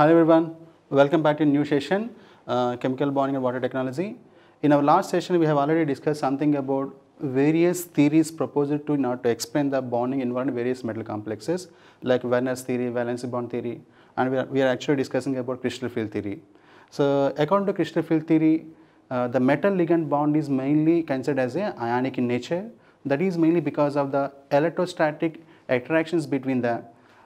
Hello everyone, welcome back to new session, uh, Chemical Bonding and Water Technology. In our last session, we have already discussed something about various theories proposed to, in to explain the bonding involved in various metal complexes like Werner's theory, valence bond theory and we are, we are actually discussing about crystal field theory. So, according to crystal field theory, uh, the metal ligand bond is mainly considered as a ionic in nature that is mainly because of the electrostatic attractions between the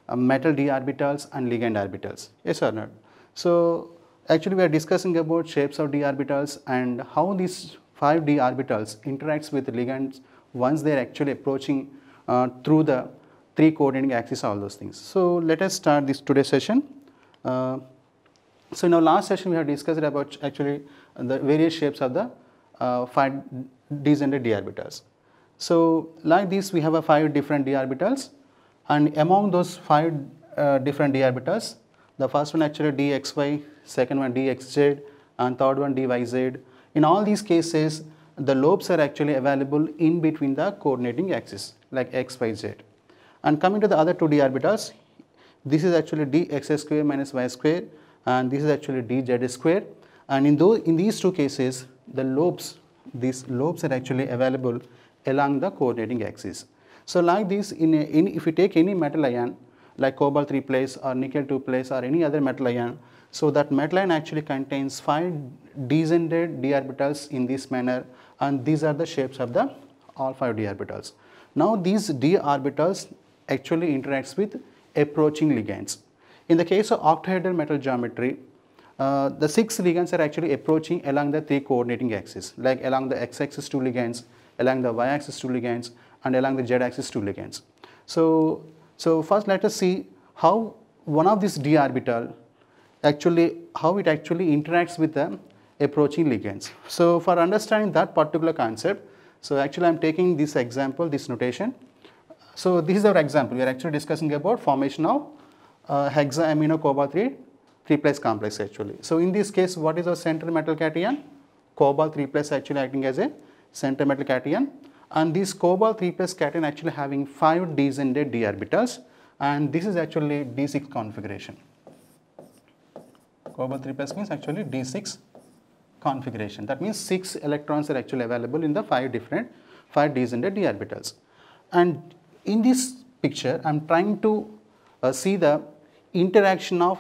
uh, metal d orbitals and ligand orbitals. Yes or not? So actually we are discussing about shapes of d orbitals and how these 5d orbitals interacts with ligands once they are actually approaching uh, through the three coordinating axis all those things. So let us start this today's session. Uh, so in our last session we have discussed about actually the various shapes of the uh, 5 d and d orbitals. So like this we have a 5 different d orbitals and among those five uh, different d orbitals, the first one actually dxy, second one dxz, and third one dyz. In all these cases, the lobes are actually available in between the coordinating axes like x, y, z. And coming to the other two d orbitals, this is actually dx square minus y square and this is actually dz square. And in, those, in these two cases, the lobes, these lobes are actually available along the coordinating axis. So like this, in, a, in if you take any metal ion, like cobalt 3 plus or nickel 2 plus or any other metal ion, so that metal ion actually contains 5 descended d orbitals in this manner and these are the shapes of the all 5 d orbitals. Now these d orbitals actually interacts with approaching ligands. In the case of octahedral metal geometry, uh, the 6 ligands are actually approaching along the 3 coordinating axes like along the x-axis 2 ligands, along the y-axis 2 ligands and along the z-axis two ligands. So, so first let us see how one of these d orbital actually how it actually interacts with the approaching ligands. So for understanding that particular concept, so actually I'm taking this example, this notation. So this is our example, we are actually discussing about formation of uh, hexa-amino cobalt 3 3 plus complex actually. So in this case, what is our central metal cation? Cobalt 3 plus actually acting as a central metal cation. And this cobalt 3 plus cation actually having five Ds in d orbitals. And this is actually D6 configuration. Cobalt 3 plus means actually D6 configuration. That means 6 electrons are actually available in the 5 different 5 Ds in d orbitals. And in this picture, I am trying to uh, see the interaction of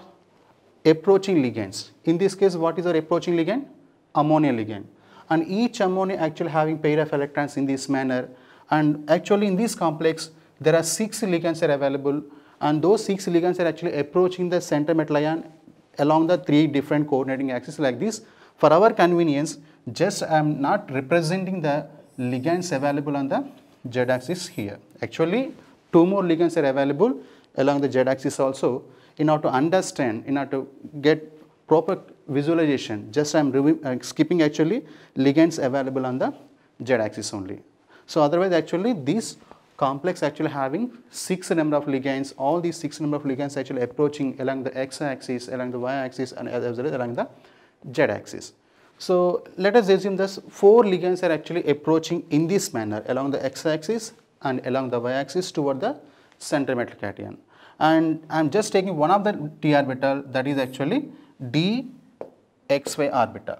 approaching ligands. In this case, what is our approaching ligand? Ammonia ligand and each ammonia actually having pair of electrons in this manner and actually in this complex there are six ligands are available and those six ligands are actually approaching the center metal ion along the three different coordinating axes like this. For our convenience just I am not representing the ligands available on the z axis here. Actually two more ligands are available along the z axis also in order to understand, in order to get proper visualization, just I am uh, skipping actually ligands available on the z-axis only. So otherwise actually these complex actually having six number of ligands, all these six number of ligands actually approaching along the x-axis, along the y-axis and as well as along the z-axis. So let us assume this four ligands are actually approaching in this manner along the x-axis and along the y-axis toward the metal cation. And I am just taking one of the d orbital that is actually d xy orbital.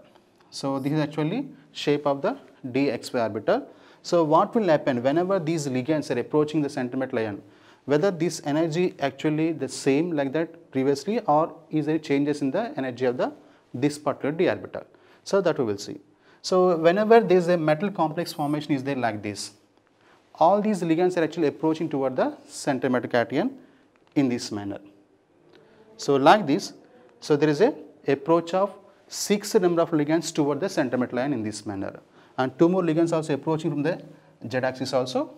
So, this is actually shape of the dxy orbital. So, what will happen whenever these ligands are approaching the centimet ion, whether this energy actually the same like that previously or is there changes in the energy of the this particular d orbital? So, that we will see. So, whenever there is a metal complex formation is there like this, all these ligands are actually approaching toward the centimet cation in this manner. So, like this, so there is a approach of six number of ligands toward the centromet line in this manner and two more ligands also approaching from the z axis also.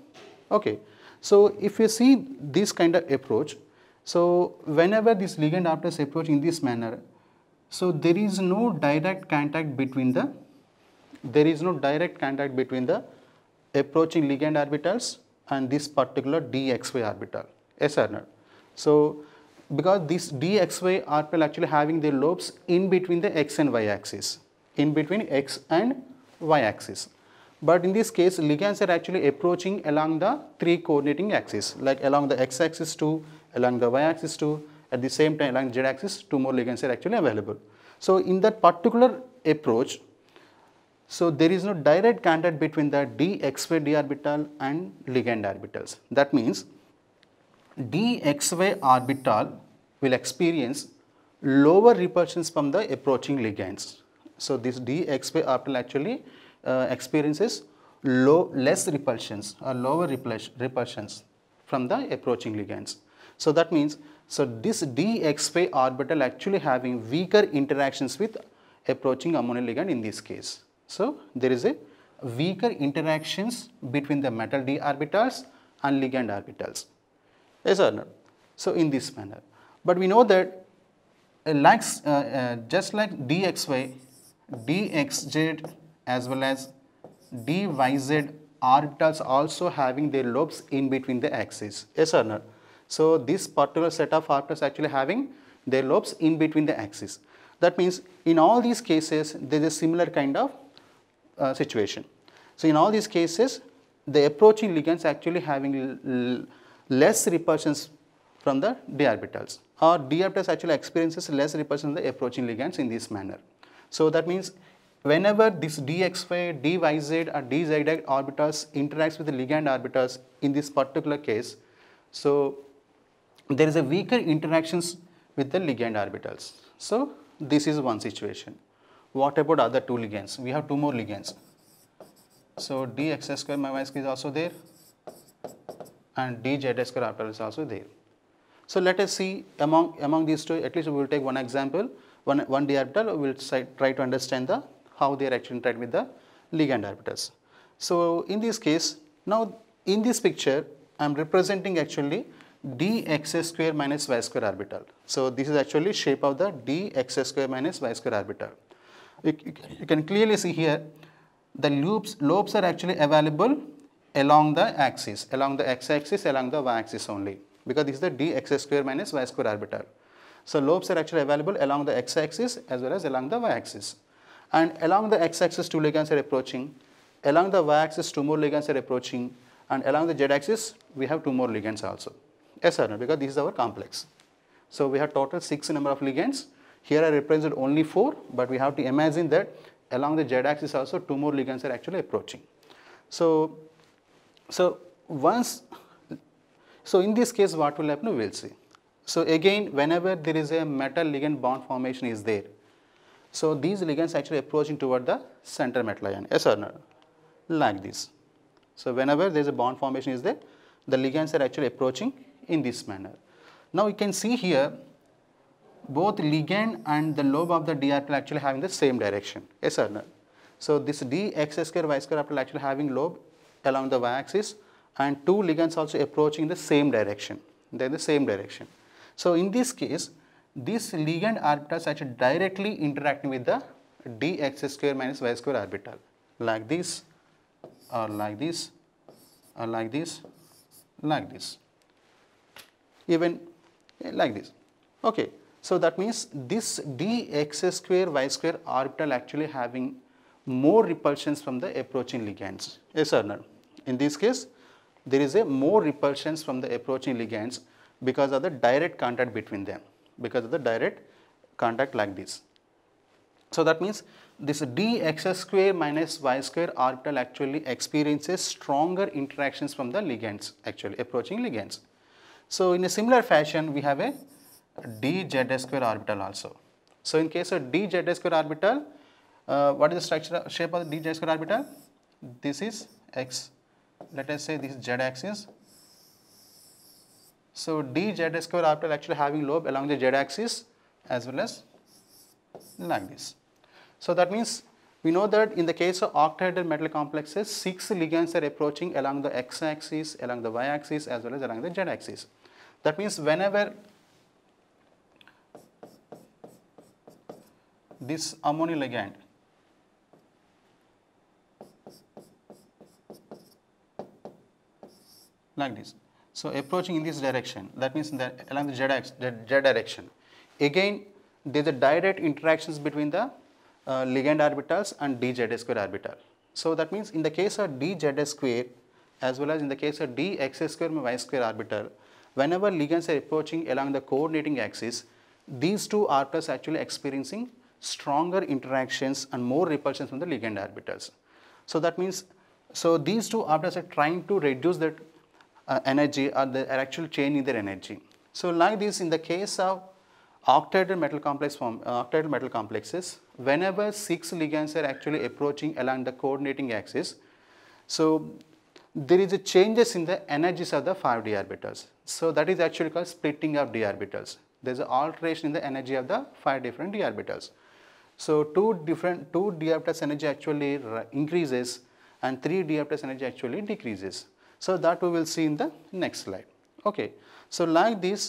Okay. So, if you see this kind of approach, so whenever this ligand approaches approach in this manner, so there is no direct contact between the, there is no direct contact between the approaching ligand orbitals and this particular dxy orbital, yes or not? So, because these dxy are actually having their lobes in between the x and y axis, in between x and y axis. But in this case, ligands are actually approaching along the three coordinating axes, like along the x axis 2, along the y axis 2, at the same time along z axis, two more ligands are actually available. So, in that particular approach, so there is no direct contact between the dxy d orbital and ligand orbitals. That means DXY orbital will experience lower repulsions from the approaching ligands. So, this DXY orbital actually uh, experiences low, less repulsions or uh, lower repulsions from the approaching ligands. So, that means, so this DXY orbital actually having weaker interactions with approaching ammonia ligand in this case. So, there is a weaker interactions between the metal d orbitals and ligand orbitals. Yes or no? So in this manner. But we know that like, uh, uh, just like dxy, dxz as well as dyz orbitals also having their lobes in between the axes. Yes or no? So this particular set of orbitals actually having their lobes in between the axes. That means in all these cases there is a similar kind of uh, situation. So in all these cases the approaching ligands actually having less repulsions from the d orbitals or d orbitals actually experiences less repulsion the approaching ligands in this manner. So that means whenever this dxy, dyz or dz orbitals interacts with the ligand orbitals in this particular case, so there is a weaker interactions with the ligand orbitals. So this is one situation. What about other two ligands? We have two more ligands. So dx square my y square is also there and dz square orbital is also there. So, let us see among, among these two at least we will take one example one, one d orbital we will try to understand the how they are actually interact with the ligand orbitals. So, in this case now in this picture I am representing actually dx square minus y square orbital. So, this is actually shape of the dx square minus y square orbital. You, you, you can clearly see here the loops, lobes are actually available along the axis, along the x-axis, along the y-axis only because this is the dx square minus y square orbital. So lobes are actually available along the x-axis as well as along the y-axis. And along the x-axis two ligands are approaching, along the y-axis two more ligands are approaching and along the z-axis we have two more ligands also. Yes or no because this is our complex. So we have total 6 number of ligands. Here I represented only 4 but we have to imagine that along the z-axis also two more ligands are actually approaching. So so, once, so in this case what will happen we will see. So, again whenever there is a metal ligand bond formation is there, so these ligands actually approaching toward the center metal ion, yes or no, like this. So, whenever there is a bond formation is there, the ligands are actually approaching in this manner. Now, you can see here both ligand and the lobe of the d orbital actually having the same direction, yes or no. So, this d x square y square orbital actually having lobe along the y-axis and two ligands also approaching the same direction. They're in the same direction. So in this case, these ligand orbitals actually directly interacting with the dx square minus y square orbital like this or like this or like this like this even eh, like this okay so that means this dx square y square orbital actually having more repulsions from the approaching ligands yes or no in this case, there is a more repulsions from the approaching ligands because of the direct contact between them, because of the direct contact like this. So that means this dx square minus y square orbital actually experiences stronger interactions from the ligands actually approaching ligands. So in a similar fashion we have a dz square orbital also. So in case of dz square orbital uh, what is the structure shape of the dz square orbital? This is x let us say this is z axis. So dz square orbital actually having lobe along the z axis as well as like this. So that means we know that in the case of octahedral metal complexes, 6 ligands are approaching along the x axis, along the y axis as well as along the z axis. That means whenever this ammonia ligand like this. So approaching in this direction, that means that along the z, direction. Again, there's a direct interactions between the uh, ligand orbitals and dz square orbital. So that means in the case of dz square as well as in the case of dx square and y square orbital, whenever ligands are approaching along the coordinating axis, these two orbitals actually experiencing stronger interactions and more repulsions from the ligand orbitals. So that means, so these two orbitals are trying to reduce that uh, energy or uh, the actual change in their energy. So like this in the case of octahedral metal complex form, uh, octahedral metal complexes, whenever six ligands are actually approaching along the coordinating axis, so there is a changes in the energies of the 5 d orbitals. So that is actually called splitting of d orbitals. There is an alteration in the energy of the 5 different d orbitals. So two different, two d orbitals energy actually increases and three d orbitals energy actually decreases. So that we will see in the next slide. Okay. So like this,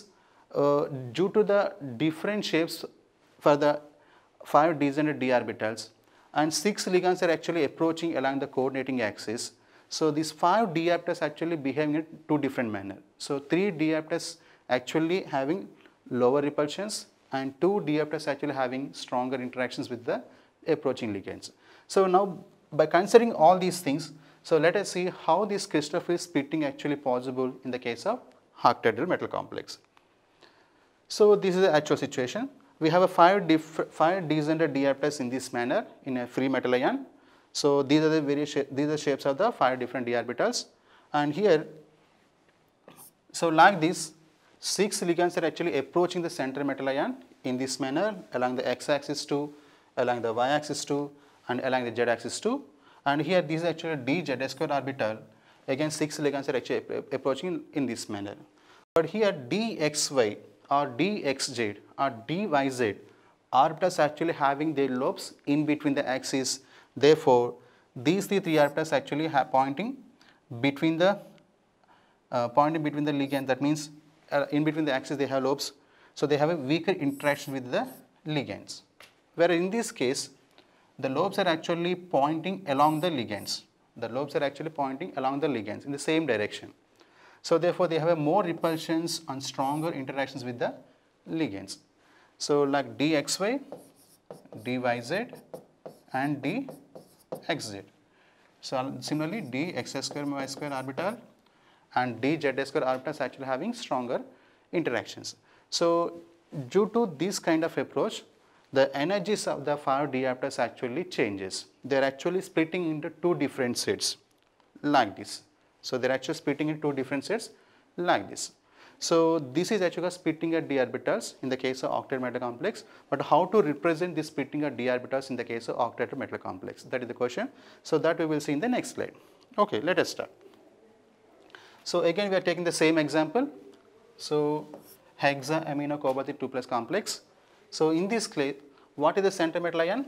uh, due to the different shapes for the five degenerate d orbitals and six ligands are actually approaching along the coordinating axis. So these five d orbitals actually behaving in two different manner. So three d orbitals actually having lower repulsions and two d orbitals actually having stronger interactions with the approaching ligands. So now by considering all these things, so let us see how this crystal-free splitting actually possible in the case of octahedral metal complex. So this is the actual situation. We have a 5 five d and a in this manner in a free metal ion. So these are the various these are shapes of the five different d orbitals, and here, so like this, six ligands are actually approaching the center metal ion in this manner along the x-axis 2, along the y-axis 2, and along the z-axis 2. And here this is actually dz, square orbital. Again, six ligands are actually approaching in this manner. But here dxy or dxz or dyz orbitals actually having their lobes in between the axes. Therefore, these three, three orbitals actually have pointing between the uh, pointing between the ligand. That means uh, in between the axes they have lobes. So they have a weaker interaction with the ligands. Where in this case, the lobes are actually pointing along the ligands. The lobes are actually pointing along the ligands in the same direction. So therefore, they have more repulsions and stronger interactions with the ligands. So like DXY, DYZ and DXZ. So similarly, DX square y square orbital and DZ square is actually having stronger interactions. So due to this kind of approach, the energies of the 5 d orbitals actually changes. They are actually splitting into two different sets like this. So, they are actually splitting into two different sets like this. So, this is actually splitting at d orbitals in the case of octet metal complex, but how to represent this splitting at d orbitals in the case of octet metal complex that is the question. So, that we will see in the next slide. Okay, let us start. So, again we are taking the same example. So, hexa amino cobalt 2 plus complex. So, in this what is the center metal ion?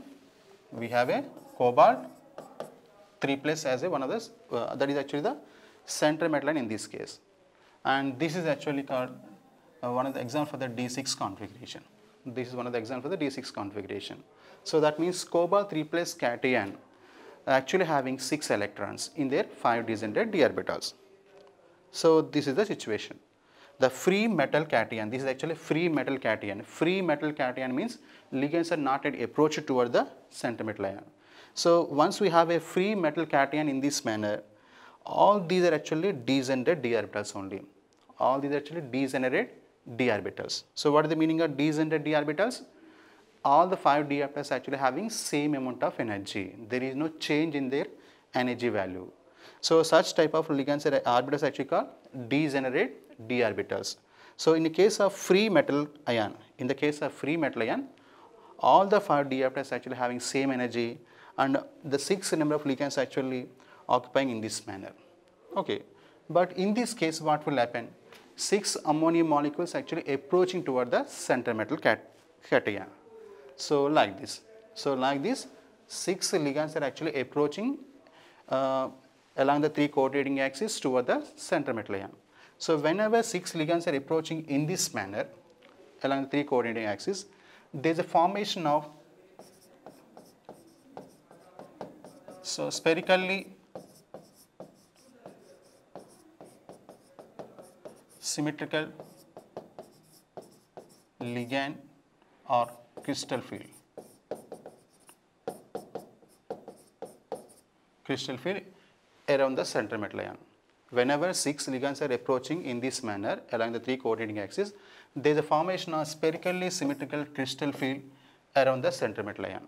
We have a cobalt 3 plus as a one of this uh, that is actually the center metal ion in this case and this is actually called uh, one of the example for the D6 configuration. This is one of the example for the D6 configuration. So that means cobalt 3 plus cation actually having 6 electrons in their 5 descended d orbitals. So this is the situation the free metal cation. This is actually free metal cation. Free metal cation means ligands are not at approached toward the sentiment ion. So once we have a free metal cation in this manner, all these are actually degenerate d orbitals only. All these are actually degenerate d orbitals. So are the meaning of degenerate d orbitals? All the 5 d orbitals actually having same amount of energy. There is no change in their energy value. So such type of ligands are orbitals actually called degenerate d orbitals. So, in the case of free metal ion, in the case of free metal ion, all the 5 d orbitals actually having same energy and the 6 number of ligands actually occupying in this manner. Okay. But in this case what will happen? 6 ammonium molecules actually approaching toward the center metal cat cation. So, like this. So, like this 6 ligands are actually approaching uh, along the 3 coordinating axis toward the center metal ion. So whenever six ligands are approaching in this manner along the three coordinating axis, there's a formation of so spherically symmetrical ligand or crystal field. crystal field around the central metal ion whenever six ligands are approaching in this manner along the three coordinating axes, there is a formation of spherically symmetrical crystal field around the centrometal ion.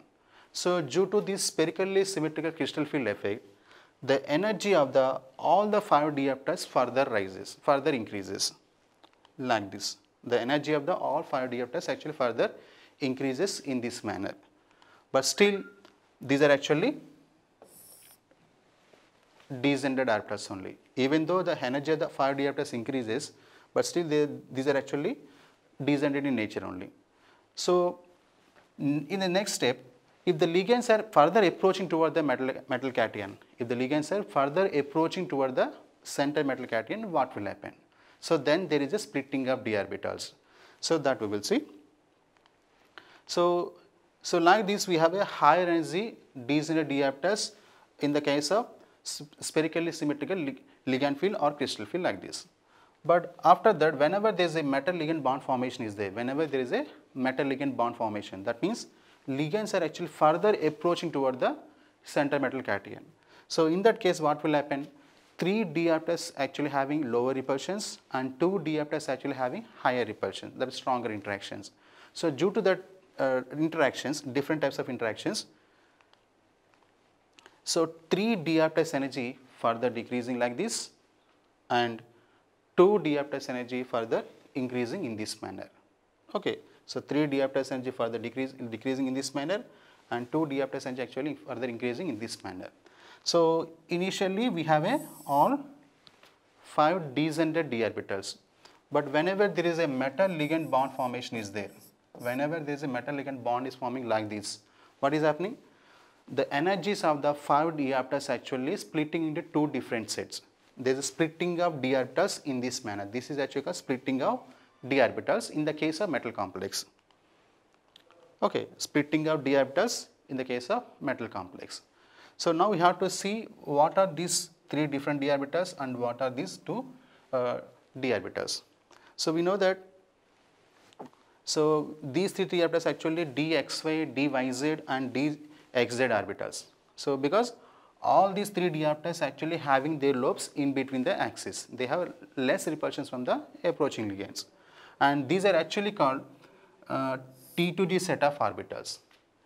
So, due to this spherically symmetrical crystal field effect, the energy of the all the five diopters further rises, further increases like this. The energy of the all five diopters actually further increases in this manner. But still these are actually descended diopters only even though the energy of the fire deadapters increases, but still they, these are actually descended in nature only. So in the next step, if the ligands are further approaching toward the metal, metal cation, if the ligands are further approaching toward the center metal cation, what will happen? So then there is a splitting of d orbitals. So that we will see. So, so like this we have a higher energy degenerate d orbitals in the case of spherically symmetrical ligand field or crystal field like this. But after that whenever there is a metal ligand bond formation is there, whenever there is a metal ligand bond formation that means ligands are actually further approaching toward the center metal cation. So, in that case what will happen? 3 diapters actually having lower repulsions and 2 diapters actually having higher repulsion that is stronger interactions. So, due to that uh, interactions different types of interactions so 3 d dr energy further decreasing like this and 2 d dr energy further increasing in this manner. Okay. So 3 d dr energy further decrease, decreasing in this manner and 2 d dr energy actually further increasing in this manner. So initially we have a all 5 descended d orbitals but whenever there is a metal ligand bond formation is there, whenever there is a metal ligand bond is forming like this, what is happening? the energies of the five d orbitals actually splitting into two different sets. There is a splitting of d orbitals in this manner. This is actually a splitting of d orbitals in the case of metal complex. Okay, splitting of d orbitals in the case of metal complex. So now we have to see what are these three different d orbitals and what are these two uh, d orbitals. So we know that so these three d orbitals actually dxy, dyz and d xz orbitals. So because all these three d orbitals actually having their lobes in between the axis, they have less repulsions from the approaching ligands. And these are actually called uh, T to G set of orbitals.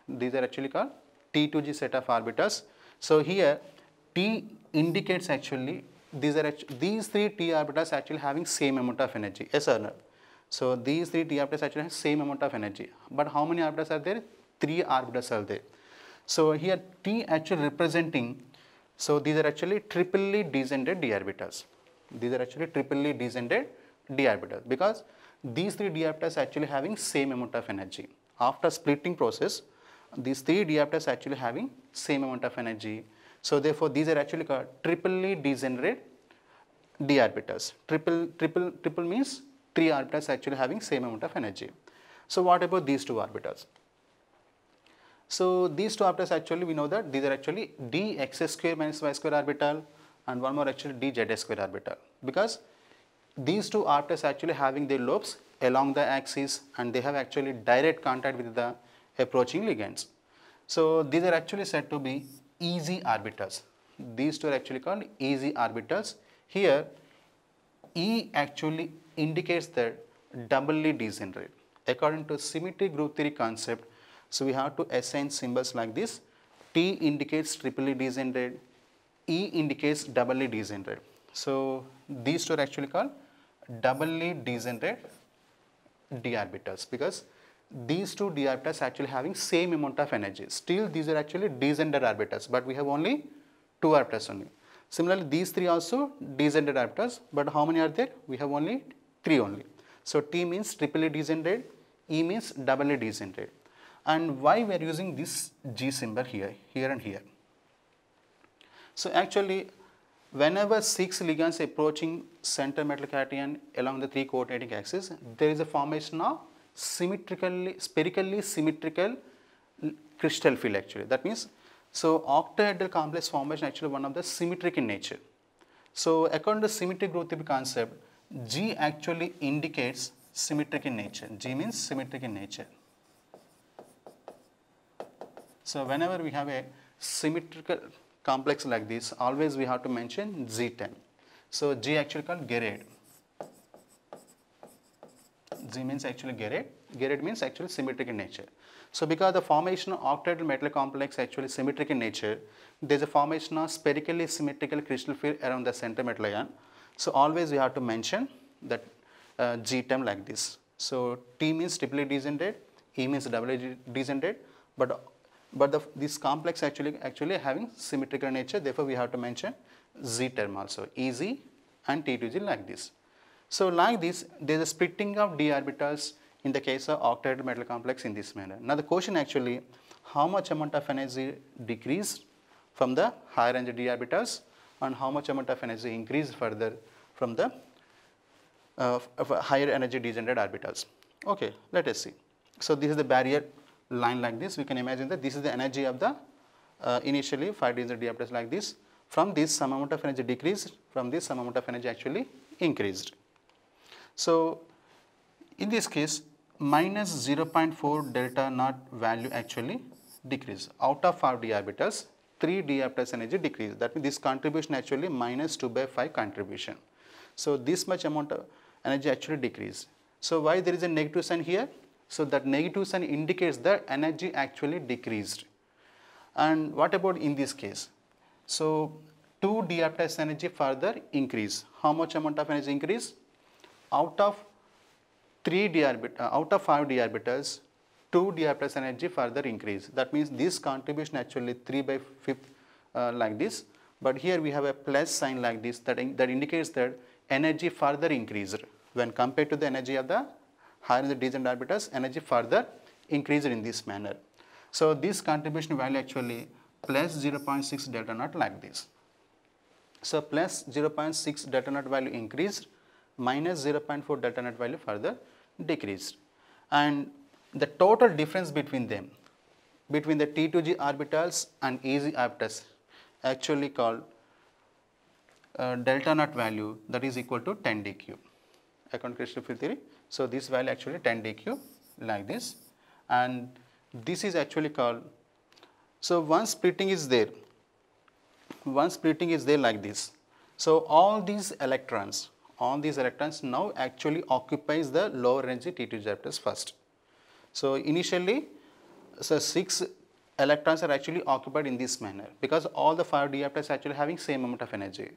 These are actually called T to G set of orbitals. So here T indicates actually these are actually, these three T orbitals actually having same amount of energy. Yes or no? So these three T orbitals actually have same amount of energy. But how many orbitals are there? Three orbitals are there. So here T actually representing, so these are actually triply descended d orbitals. These are actually triply descended d orbitals because these three d orbitals actually having same amount of energy. After splitting process, these three d orbitals actually having same amount of energy. So therefore, these are actually called triply degenerate d orbitals. Triple, triple, triple means three orbitals actually having same amount of energy. So what about these two orbitals? So these two orbitals actually we know that these are actually dx square minus y square orbital and one more actually dz square orbital because these two orbitals actually having their lobes along the axis and they have actually direct contact with the approaching ligands. So these are actually said to be easy orbitals. These two are actually called easy orbitals. Here E actually indicates that doubly degenerate. According to symmetry group theory concept, so we have to assign symbols like this. T indicates triply degenerated. E indicates doubly degenerated. So these two are actually called doubly degenerated d orbitals because these two d orbitals actually having same amount of energy. Still these are actually degenerated orbitals but we have only two orbitals only. Similarly these three also degenerated orbitals but how many are there? We have only three only. So T means triply degenerated. E means doubly degenerated and why we are using this G symbol here, here and here. So actually whenever six ligands approaching center metal cation along the three coordinating axes, there is a formation of symmetrically, spherically symmetrical crystal field actually. That means, so octahedral complex formation actually one of the symmetric in nature. So according to symmetric growth theory concept, G actually indicates symmetric in nature. G means symmetric in nature. So whenever we have a symmetrical complex like this, always we have to mention G10. So G actually called gerade. G means actually gerade. Gerade means actually symmetric in nature. So because the formation of octahedral metal complex actually symmetric in nature, there is a formation of spherically symmetrical crystal field around the center metal ion. So always we have to mention that uh, G term like this. So T means triply degenerate, E means doubly degenerate, but but the, this complex actually actually having symmetrical nature therefore we have to mention z term also ez and t2g like this. So like this there is a splitting of d orbitals in the case of octahedral metal complex in this manner. Now the question actually how much amount of energy decreased from the higher energy d orbitals and how much amount of energy increased further from the uh, higher energy degenerate orbitals. Okay, let us see. So this is the barrier line like this, we can imagine that this is the energy of the uh, initially 5 degrees Diapetus like this. From this some amount of energy decreased, from this some amount of energy actually increased. So, in this case minus 0.4 delta naught value actually decreased. Out of 5 d orbitals, 3 d Diapetus energy decreased. That means this contribution actually minus 2 by 5 contribution. So, this much amount of energy actually decreased. So, why there is a negative sign here? So that negative sign indicates that energy actually decreased. And what about in this case? So 2 deaptized energy further increase. How much amount of energy increase? Out of 3 d orbit, uh, out of 5 d orbitals, 2 d orbitals energy further increase. That means this contribution actually 3 by 5th uh, like this. But here we have a plus sign like this that, in, that indicates that energy further increased when compared to the energy of the higher in the decent orbitals, energy further increased in this manner. So this contribution value actually plus 0.6 delta naught like this. So plus 0.6 delta naught value increased minus 0.4 delta naught value further decreased and the total difference between them between the T2G orbitals and EZ orbitals actually called uh, delta naught value that is equal to 10 dq according to Christoffel theory so this value actually 10 dq like this and this is actually called. So one splitting is there, one splitting is there like this. So all these electrons, all these electrons now actually occupies the lower energy T2 chapters first. So initially, so 6 electrons are actually occupied in this manner because all the 5 d chapters actually having same amount of energy.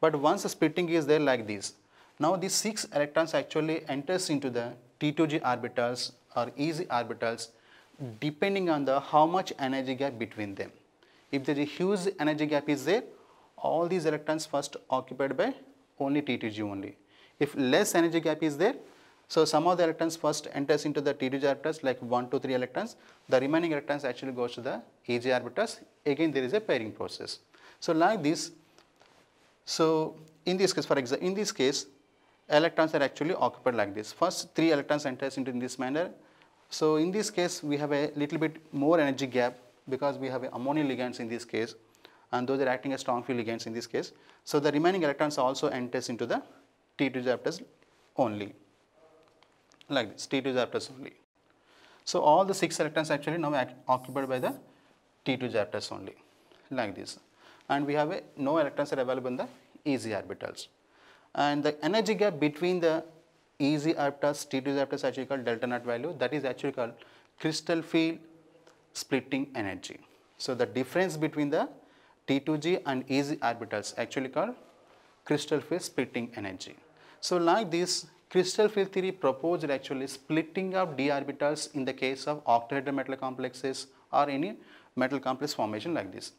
But once the splitting is there like this, now these 6 electrons actually enters into the T2G orbitals or EZ orbitals depending on the how much energy gap between them. If there is a huge energy gap is there, all these electrons first occupied by only T2G only. If less energy gap is there, so some of the electrons first enters into the T2G orbitals like 1, 2, 3 electrons. The remaining electrons actually goes to the EG orbitals. Again there is a pairing process. So like this, so in this case for example, in this case electrons are actually occupied like this. First three electrons enters into this manner. So in this case we have a little bit more energy gap because we have ammonia ligands in this case and those are acting as strong field ligands in this case. So the remaining electrons also enters into the T2 receptors only like this T2 receptors only. So all the 6 electrons actually now occupied by the T2 receptors only like this and we have a no electrons are available in the easy orbitals and the energy gap between the easy aptors, T2 aptors is actually called delta naught value that is actually called crystal field splitting energy. So, the difference between the T2G and easy orbitals actually called crystal field splitting energy. So, like this crystal field theory proposed actually splitting of d orbitals in the case of octahedral metal complexes or any metal complex formation like this.